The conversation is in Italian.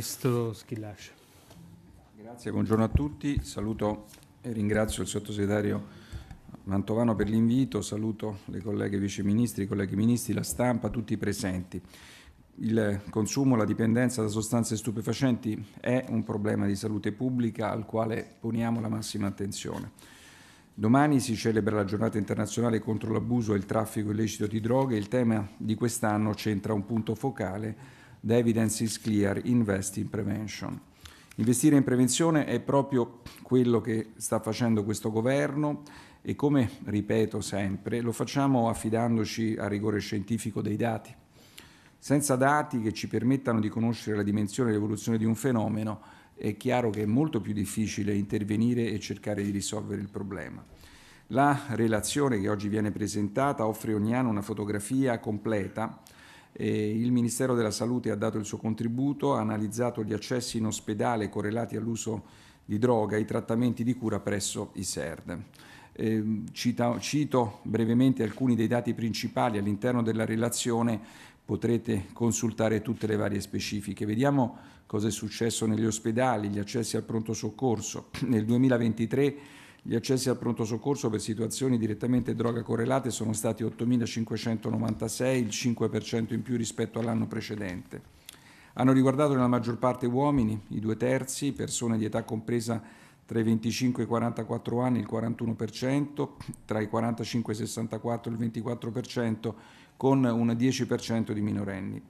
ministro Schillace. Grazie, buongiorno a tutti. Saluto e ringrazio il sottosegretario Mantovano per l'invito, saluto le colleghe viceministri, i colleghi ministri, la stampa, tutti i presenti. Il consumo, la dipendenza da sostanze stupefacenti è un problema di salute pubblica al quale poniamo la massima attenzione. Domani si celebra la giornata internazionale contro l'abuso e il traffico illecito di droghe il tema di quest'anno c'entra un punto focale The evidence is clear, invest in prevention. Investire in prevenzione è proprio quello che sta facendo questo governo e come ripeto sempre, lo facciamo affidandoci al rigore scientifico dei dati. Senza dati che ci permettano di conoscere la dimensione e l'evoluzione di un fenomeno, è chiaro che è molto più difficile intervenire e cercare di risolvere il problema. La relazione che oggi viene presentata offre ogni anno una fotografia completa eh, il Ministero della Salute ha dato il suo contributo, ha analizzato gli accessi in ospedale correlati all'uso di droga e i trattamenti di cura presso i SERD. Ehm, cita, cito brevemente alcuni dei dati principali all'interno della relazione, potrete consultare tutte le varie specifiche. Vediamo cosa è successo negli ospedali, gli accessi al pronto soccorso. Nel 2023 gli accessi al pronto soccorso per situazioni direttamente droga correlate sono stati 8.596, il 5% in più rispetto all'anno precedente. Hanno riguardato nella maggior parte uomini, i due terzi, persone di età compresa tra i 25 e i 44 anni il 41%, tra i 45 e i 64 il 24%, con un 10% di minorenni.